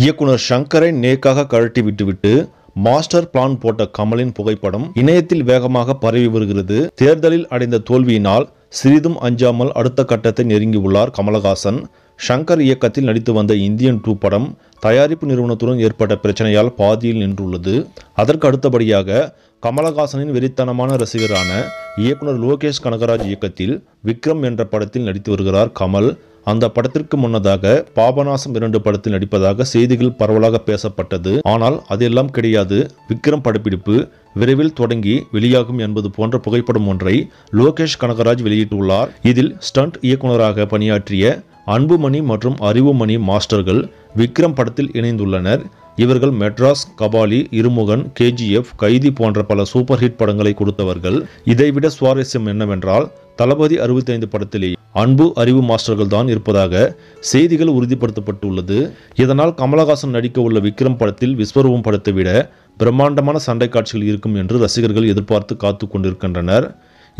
இயக்குனர் ஷங்கரை நேக்காக கழட்டி விட்டுவிட்டு மாஸ்டர் பிளான் போட்ட கமலின் புகைப்படம் இணையத்தில் வேகமாக பரவி வருகிறது தேர்தலில் அடைந்த தோல்வியினால் சிறிதும் அஞ்சாமல் அடுத்த கட்டத்தை நெருங்கியுள்ளார் கமலஹாசன் ஷங்கர் இயக்கத்தில் நடித்து வந்த இந்தியன் டூ படம் தயாரிப்பு நிறுவனத்துடன் ஏற்பட்ட பிரச்சனையால் பாதியில் நின்றுள்ளது அதற்கு அடுத்தபடியாக கமலஹாசனின் வெறித்தனமான ரசிகரான இயக்குனர் லோகேஷ் கனகராஜ் இயக்கத்தில் விக்ரம் என்ற படத்தில் நடித்து வருகிறார் கமல் அந்த படத்திற்கு முன்னதாக பாபநாசம் இரண்டு படத்தில் நடிப்பதாக செய்திகள் பரவலாக பேசப்பட்டது ஆனால் அதெல்லாம் கிடையாது விக்ரம் படப்பிடிப்பு விரைவில் தொடங்கி வெளியாகும் என்பது போன்ற புகைப்படம் ஒன்றை லோகேஷ் கனகராஜ் வெளியிட்டுள்ளார் இதில் ஸ்டண்ட் இயக்குநராக பணியாற்றிய அன்புமணி மற்றும் அறிவுமணி மாஸ்டர்கள் விக்ரம் படத்தில் இணைந்துள்ளனர் இவர்கள் மெட்ராஸ் கபாலி இருமுகன் கேஜிஎஃப் கைதி போன்ற பல சூப்பர் ஹிட் படங்களை கொடுத்தவர்கள் இதைவிட சுவாரஸ்யம் என்னவென்றால் தளபதி அறுபத்தைந்து படத்திலேயே அன்பு அறிவு மாஸ்டர்கள் தான் இருப்பதாக செய்திகள் உறுதிப்படுத்தப்பட்டுள்ளது இதனால் கமலஹாசன் நடிக்க உள்ள விக்ரம் படத்தில் விஸ்வரூபம் படத்தை விட பிரம்மாண்டமான சண்டை காட்சிகள் இருக்கும் என்று ரசிகர்கள் எதிர்பார்த்து காத்து கொண்டிருக்கின்றனர்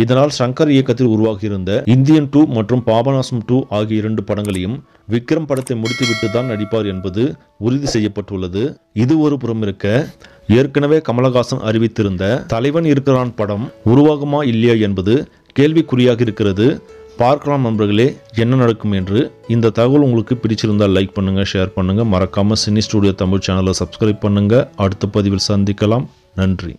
இதனால் சங்கர் இயக்கத்தில் உருவாகியிருந்த இந்தியன் டூ மற்றும் பாபநாசம் டூ ஆகிய இரண்டு படங்களையும் விக்ரம் படத்தை முடித்துவிட்டு தான் நடிப்பார் என்பது உறுதி செய்யப்பட்டுள்ளது இது ஒரு புறம் இருக்க ஏற்கனவே கமலஹாசன் அறிவித்திருந்த தலைவன் இருக்கிறான் படம் உருவாகுமா இல்லையா என்பது கேள்விக்குறியாக இருக்கிறது பார்க்கலாம் நண்பர்களே என்ன நடக்கும் என்று இந்த தகவல் உங்களுக்கு பிடிச்சிருந்தால் லைக் பண்ணுங்கள் ஷேர் பண்ணுங்கள் மறக்காமல் சினி ஸ்டூடியோ தமிழ் சேனலை சப்ஸ்கிரைப் பண்ணுங்கள் அடுத்த பதிவில் சந்திக்கலாம் நன்றி